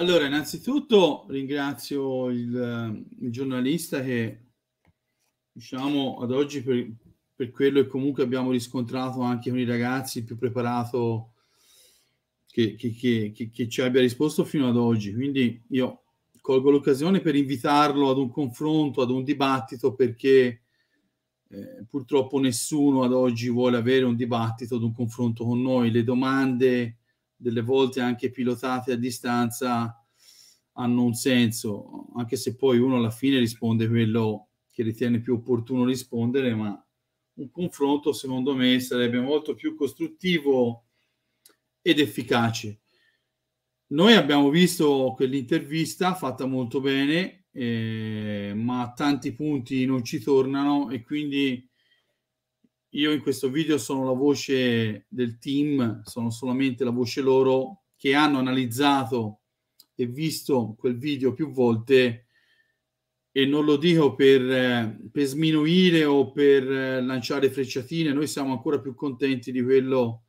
Allora, innanzitutto ringrazio il, eh, il giornalista che, diciamo, ad oggi per, per, quello che comunque abbiamo riscontrato anche con i ragazzi, più preparato che, che, che, che ci abbia risposto fino ad oggi. Quindi io colgo l'occasione per invitarlo ad un confronto, ad un dibattito, perché eh, purtroppo nessuno ad oggi vuole avere un dibattito, ad un confronto con noi. Le domande delle volte anche pilotate a distanza hanno un senso, anche se poi uno alla fine risponde quello che ritiene più opportuno rispondere, ma un confronto secondo me sarebbe molto più costruttivo ed efficace. Noi abbiamo visto quell'intervista fatta molto bene, eh, ma tanti punti non ci tornano e quindi io in questo video sono la voce del team, sono solamente la voce loro che hanno analizzato e visto quel video più volte e non lo dico per, eh, per sminuire o per eh, lanciare frecciatine, noi siamo ancora più contenti di quello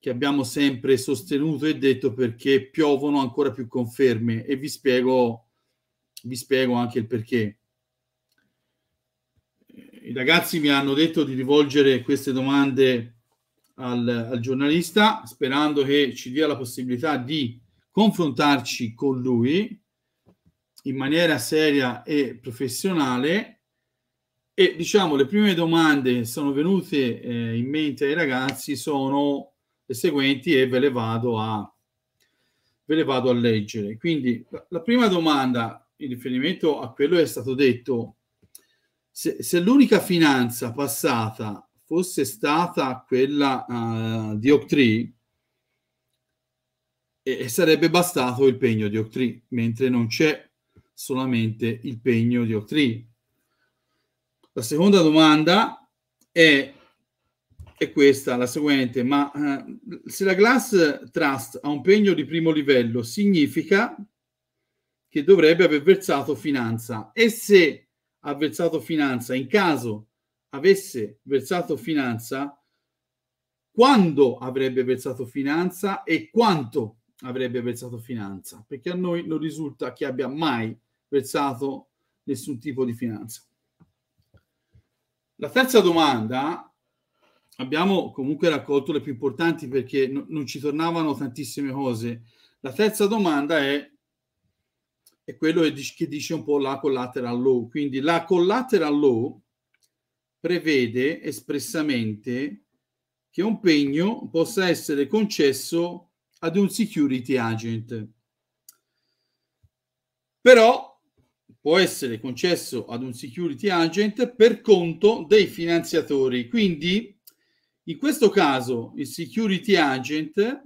che abbiamo sempre sostenuto e detto perché piovono ancora più conferme e vi spiego, vi spiego anche il perché i ragazzi mi hanno detto di rivolgere queste domande al, al, giornalista, sperando che ci dia la possibilità di confrontarci con lui in maniera seria e professionale. E diciamo, le prime domande che sono venute eh, in mente ai ragazzi sono le seguenti e ve le vado a, ve le vado a leggere. Quindi la, la prima domanda in riferimento a quello che è stato detto se, se l'unica finanza passata fosse stata quella uh, di Octree, e sarebbe bastato il pegno di Octree, mentre non c'è solamente il pegno di Octree. La seconda domanda è, è questa, la seguente, ma eh, se la Glass Trust ha un pegno di primo livello, significa che dovrebbe aver versato finanza e se ha versato finanza. In caso avesse versato finanza, quando avrebbe versato finanza e quanto avrebbe versato finanza, perché a noi non risulta che abbia mai versato nessun tipo di finanza. La terza domanda, abbiamo comunque raccolto le più importanti perché no, non ci tornavano tantissime cose. La terza domanda è è quello che dice un po' la collateral law. Quindi la collateral law prevede espressamente che un pegno possa essere concesso ad un security agent. Però può essere concesso ad un security agent per conto dei finanziatori. Quindi in questo caso il security agent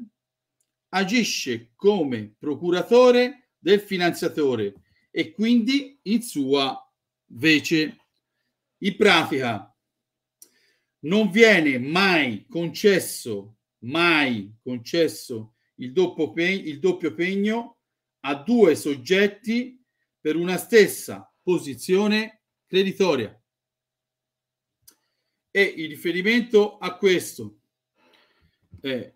agisce come procuratore del finanziatore e quindi in sua vece. In pratica non viene mai concesso, mai concesso il doppio, il doppio pegno a due soggetti per una stessa posizione creditoria. E il riferimento a questo è eh,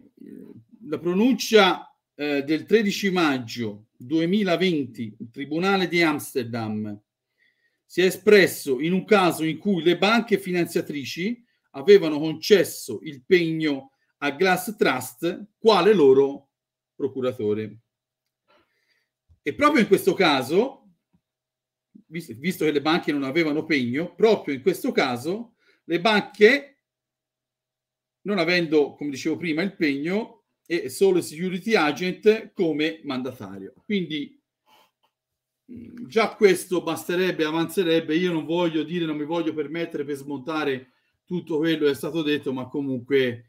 la pronuncia eh, del 13 maggio 2020 il Tribunale di Amsterdam si è espresso in un caso in cui le banche finanziatrici avevano concesso il pegno a Glass Trust quale loro procuratore. E proprio in questo caso, visto che le banche non avevano pegno, proprio in questo caso le banche, non avendo, come dicevo prima, il pegno, e solo security agent come mandatario. Quindi mm, già questo basterebbe, avanzerebbe. Io non voglio dire, non mi voglio permettere per smontare tutto quello che è stato detto, ma comunque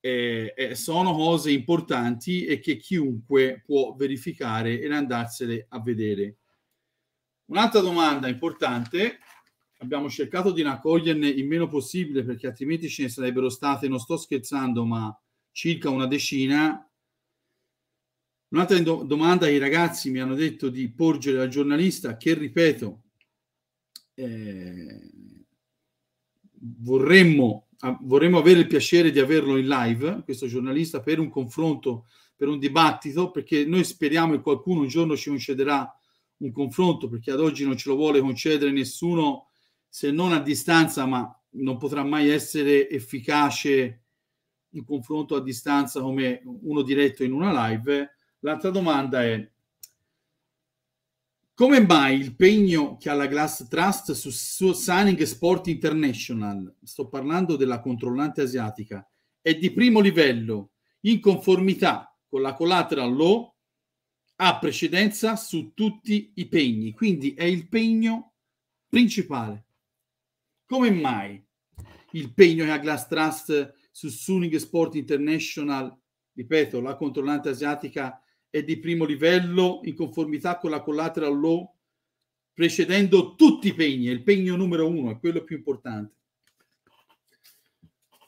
eh, eh, sono cose importanti e che chiunque può verificare e andarsene a vedere. Un'altra domanda importante, abbiamo cercato di raccoglierne il meno possibile perché altrimenti ce ne sarebbero state, non sto scherzando, ma circa una decina. Un'altra do- domanda che i ragazzi mi hanno detto di porgere al giornalista, che ripeto, eh, vorremmo, vorremmo avere il piacere di averlo in live, questo giornalista, per un confronto, per un dibattito, perché noi speriamo che qualcuno un giorno ci concederà un confronto, perché ad oggi non ce lo vuole concedere nessuno se non a distanza, ma non potrà mai essere efficace un confronto a distanza come uno diretto in una live. L'altra domanda è come mai il pegno che ha la Glass Trust su, su Signing Sport International, sto parlando della controllante asiatica, è di primo livello in conformità con la collateral law ha precedenza su tutti i pegni, quindi è il pegno principale. Come mai il pegno che ha Glass Trust su Susuning Sport International, ripeto, la controllante asiatica è di primo livello in conformità con la collateral law, precedendo tutti i pegni, il pegno numero uno è quello più importante.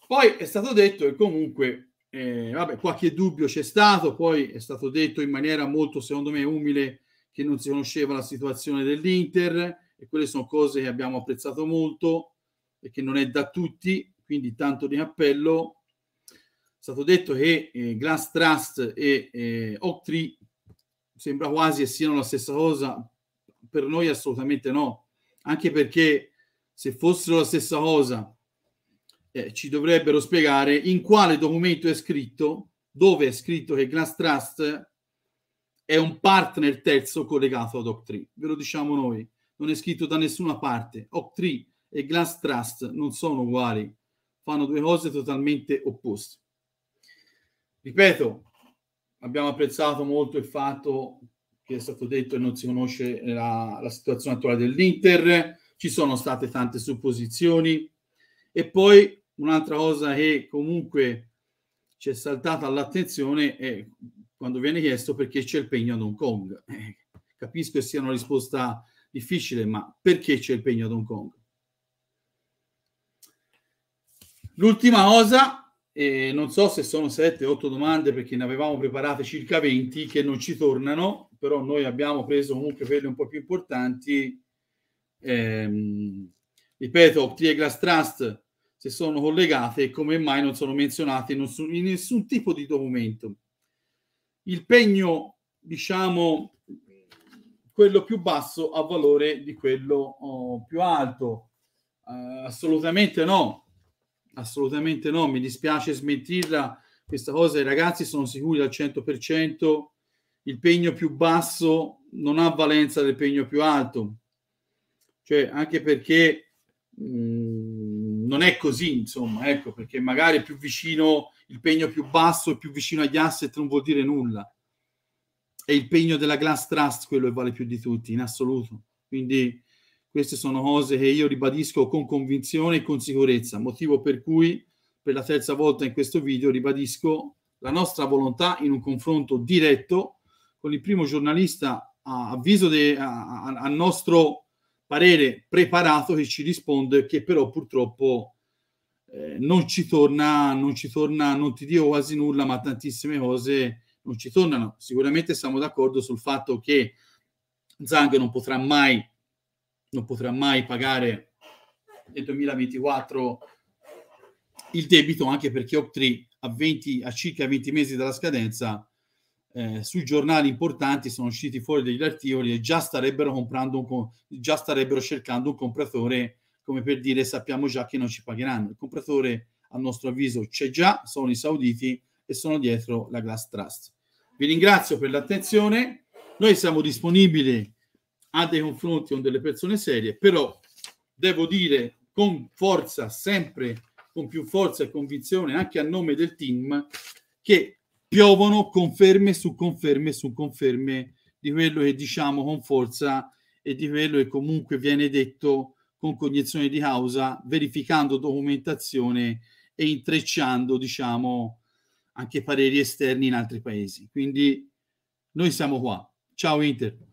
Poi è stato detto e comunque, eh, vabbè, qualche dubbio c'è stato, poi è stato detto in maniera molto, secondo me, umile che non si conosceva la situazione dell'Inter e quelle sono cose che abbiamo apprezzato molto e che non è da tutti, quindi tanto di appello. È stato detto che eh, Glass Trust e eh, Octree sembra quasi siano la stessa cosa, per noi assolutamente no, anche perché se fossero la stessa cosa eh, ci dovrebbero spiegare in quale documento è scritto, dove è scritto che Glass Trust è un partner terzo collegato ad Octree. Ve lo diciamo noi, non è scritto da nessuna parte. Octree e Glass Trust non sono uguali fanno due cose totalmente opposte. Ripeto, abbiamo apprezzato molto il fatto che è stato detto e non si conosce la, la situazione attuale dell'Inter, ci sono state tante supposizioni e poi un'altra cosa che comunque ci è saltata all'attenzione è quando viene chiesto perché c'è il pegno ad Hong Kong. Eh, capisco che sia una risposta difficile, ma perché c'è il pegno ad Hong Kong? L'ultima cosa, eh, non so se sono 7-8 domande perché ne avevamo preparate circa 20 che non ci tornano, però noi abbiamo preso comunque quelle un po' più importanti. Eh, ripeto, Glass Trust, se sono collegate, come mai non sono menzionate in nessun, in nessun tipo di documento. Il pegno, diciamo, quello più basso ha valore di quello oh, più alto. Uh, assolutamente no assolutamente no, mi dispiace smentirla questa cosa, i ragazzi sono sicuri al 100%, il pegno più basso non ha valenza del pegno più alto, cioè anche perché mh, mm, non è così, insomma, ecco, perché magari più vicino, il pegno più basso e più vicino agli asset non vuol dire nulla, è il pegno della glass trust quello che vale più di tutti, in assoluto, quindi queste sono cose che io ribadisco con convinzione e con sicurezza, motivo per cui per la terza volta in questo video ribadisco la nostra volontà in un confronto diretto con il primo giornalista a avviso de, a, a, a nostro parere preparato che ci risponde che però purtroppo eh, non ci torna, non ci torna, non ti dico quasi nulla, ma tantissime cose non ci tornano. Sicuramente siamo d'accordo sul fatto che Zang non potrà mai non potrà mai pagare nel 2024 il debito, anche perché oak a, a circa 20 mesi dalla scadenza eh, sui giornali importanti sono usciti fuori degli articoli e già starebbero, comprando un, già starebbero cercando un compratore come per dire sappiamo già che non ci pagheranno. Il compratore a nostro avviso c'è già, sono i sauditi e sono dietro la Glass Trust. Vi ringrazio per l'attenzione, noi siamo disponibili ha dei confronti con delle persone serie, però devo dire con forza, sempre con più forza e convinzione, anche a nome del team, che piovono conferme su conferme su conferme di quello che diciamo con forza e di quello che comunque viene detto con cognizione di causa, verificando documentazione e intrecciando, diciamo, anche pareri esterni in altri paesi. Quindi noi siamo qua. Ciao Inter.